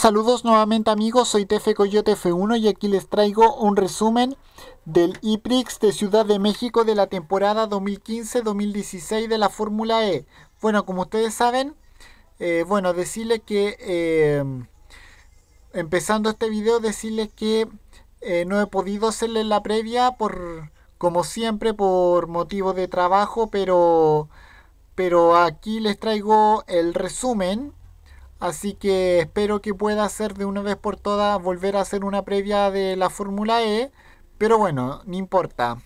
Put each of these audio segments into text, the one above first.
Saludos nuevamente amigos, soy TF Coyote F1 y aquí les traigo un resumen del IPRIX de Ciudad de México de la temporada 2015-2016 de la Fórmula E. Bueno, como ustedes saben, eh, bueno, decirles que eh, empezando este video, decirles que eh, no he podido hacerle la previa por, como siempre, por motivo de trabajo, pero, pero aquí les traigo el resumen Así que espero que pueda ser de una vez por todas volver a hacer una previa de la Fórmula E. Pero bueno, no importa.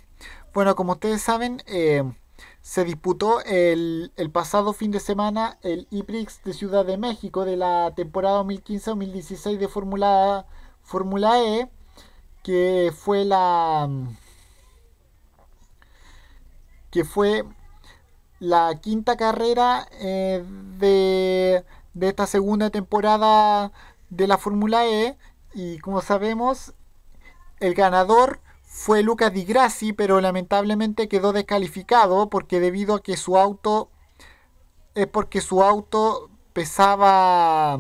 Bueno, como ustedes saben, eh, se disputó el, pasado fin de semana el IPRIX de Ciudad de México de la temporada 2015-2016 de Fórmula E, que fue la que fue la quinta carrera eh, de de esta segunda temporada de la Fórmula E. Y como sabemos, el ganador fue Lucas Di Grassi, pero lamentablemente quedó descalificado porque debido a que su auto es porque su auto pesaba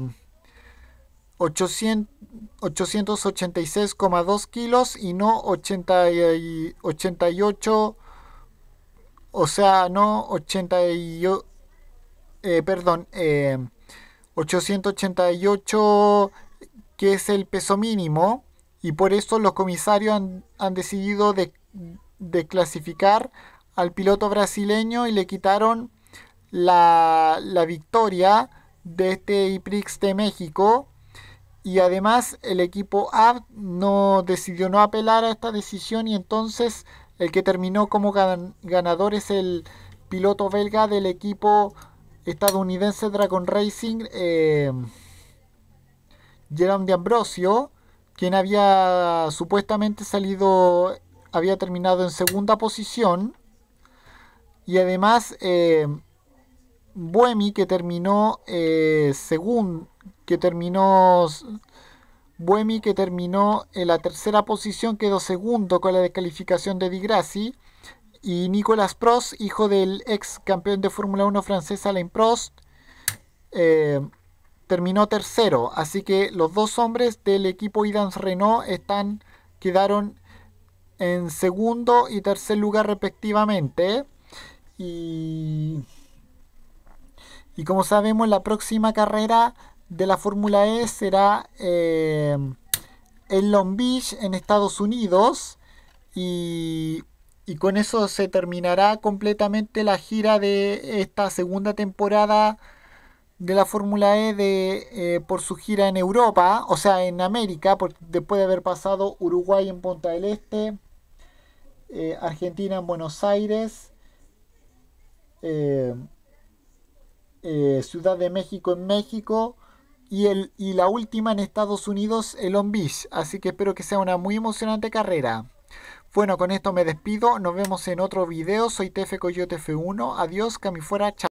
886,2 kilos y no 88 o sea no 88... Eh, perdón eh, 888, que es el peso mínimo, y por eso los comisarios han, decidido desclasificar al piloto brasileño y le quitaron la, victoria de este IPRIX de México. Y además el equipo AB no decidió no apelar a esta decisión y entonces el que terminó como ganador es el piloto belga del equipo estadounidense Dragon Racing, eh, em, Jerome de Ambrosio, quien había supuestamente salido, había terminado en segunda posición. Y además, Boemi Buemi, que terminó eh, que terminó, Buemi, que terminó en la tercera posición, quedó segundo con la descalificación de Di Grassi y Nicolas Prost, hijo del ex campeón de Fórmula 1 francés Alain Prost, eh, terminó tercero. Así que los dos hombres del equipo Idans Renault quedaron en segundo y tercer lugar respectivamente. Y, como sabemos, la próxima carrera de la Fórmula E será eh, en Long Beach, en Estados Unidos. Y y con eso se terminará completamente la gira de esta segunda temporada de la Fórmula E de, eh, por su gira en Europa, o sea, en América, después de haber pasado Uruguay en Punta del Este, eh, Argentina en Buenos Aires, eh, Ciudad de México en México y, el, y la última en Estados Unidos, el Long Beach. Así que espero que sea una muy emocionante carrera. Bueno, con esto me despido. Nos vemos en otro video. Soy TF Coyote F1. Adiós, fuera, Chao.